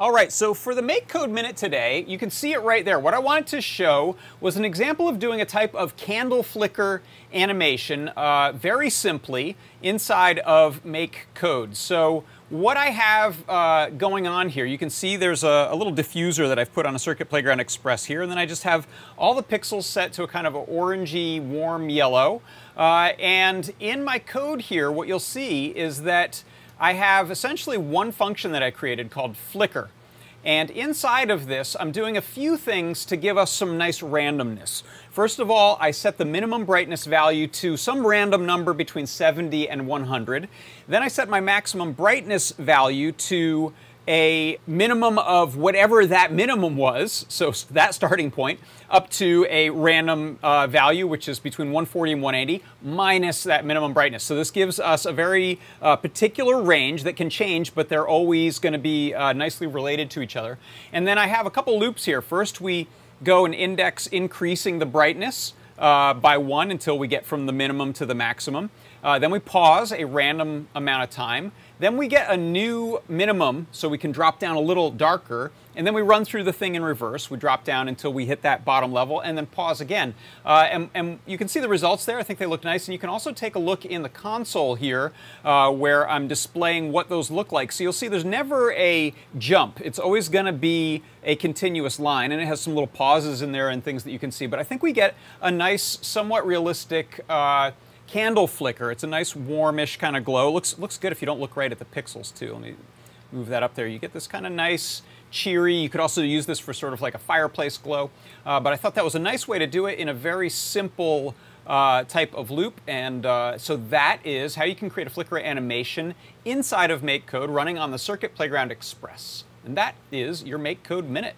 All right, so for the Make Code Minute today, you can see it right there. What I wanted to show was an example of doing a type of candle flicker animation uh, very simply inside of Make Code. So what I have uh, going on here, you can see there's a, a, little diffuser that I've put on a Circuit Playground Express here, and then I just have all the pixels set to a kind of an orangey, warm yellow. Uh, and in my code here, what you'll see is that I have essentially one function that I created called flicker. And inside of this, I'm doing a few things to give us some nice randomness. First of all, I set the minimum brightness value to some random number between 70 and 100. Then I set my maximum brightness value to a minimum of whatever that minimum was, so that starting point, up to a random uh, value, which is between 140 and 180, minus that minimum brightness. So this gives us a very uh, particular range that can change, but they're always gonna be uh, nicely related to each other. And then I have a couple loops here. First, we go and index increasing the brightness uh, by one until we get from the minimum to the maximum. Uh, then we pause a random amount of time. Then we get a new minimum so we can drop down a little darker. And then we run through the thing in reverse. We drop down until we hit that bottom level and then pause again. Uh, and, and, you can see the results there. I think they look nice. And you can also take a look in the console here uh, where I'm displaying what those look like. So you'll see there's never a jump. It's always going to be a continuous line. And it has some little pauses in there and things that you can see. But I think we get a nice, somewhat realistic uh, candle flicker. It's a nice warmish kind of glow. Looks, looks good if you don't look right at the pixels too. Let me move that up there. You get this kind of nice cheery. You could also use this for sort of like a fireplace glow. Uh, but I thought that was a nice way to do it in a very simple uh, type of loop. And uh, so that is how you can create a flicker animation inside of MakeCode running on the Circuit Playground Express. And that is your MakeCode Minute.